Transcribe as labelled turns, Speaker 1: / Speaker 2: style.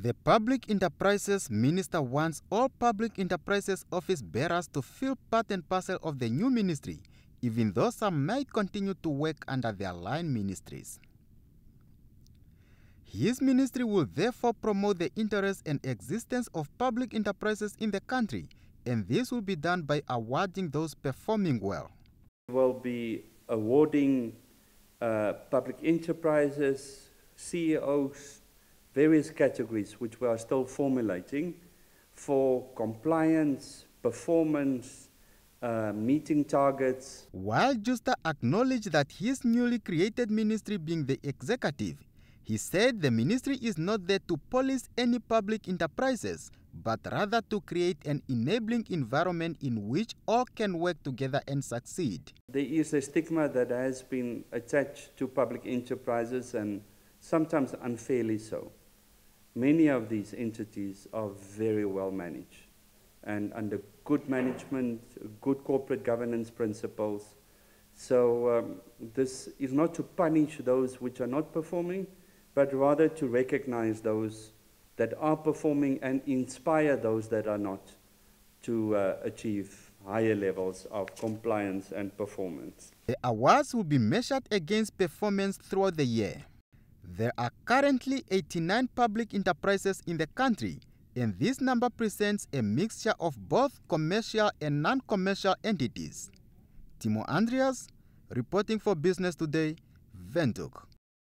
Speaker 1: The Public Enterprises Minister wants all public enterprises office bearers to feel part and parcel of the new ministry, even though some may continue to work under their line ministries. His ministry will therefore promote the interests and existence of public enterprises in the country, and this will be done by awarding those performing well.
Speaker 2: We will be awarding uh, public enterprises, CEOs, various categories which we are still formulating for compliance, performance, uh, meeting targets. While Justa acknowledged
Speaker 1: that his newly created ministry being the executive, he said the ministry is not there to police any public enterprises, but rather to create an enabling environment in which all can work together and succeed.
Speaker 2: There is a stigma that has been attached to public enterprises and sometimes unfairly so many of these entities are very well managed. And under good management, good corporate governance principles. So um, this is not to punish those which are not performing, but rather to recognize those that are performing and inspire those that are not to uh, achieve higher levels of compliance and performance.
Speaker 1: The awards will be measured against performance throughout the year. There are currently 89 public enterprises in the country, and this number presents a mixture of both commercial and non-commercial entities. Timo Andreas, reporting for Business Today, Ventuk.